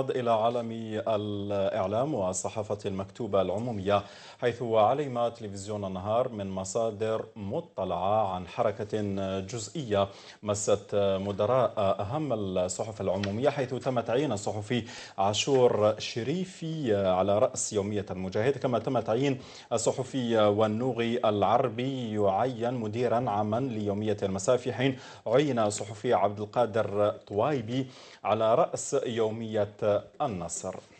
إلى عالم الإعلام والصحافة المكتوبة العمومية حيث علم تلفزيون النهار من مصادر مطلعة عن حركة جزئية مست مدراء أهم الصحف العمومية حيث تم تعيين الصحفي عاشور شريفي على رأس يومية المجاهد كما تم تعيين الصحفي والنوغي العربي يعين مديرا عاما ليومية المساء في حين عين الصحفي عبد القادر طوايبي على رأس يومية النصر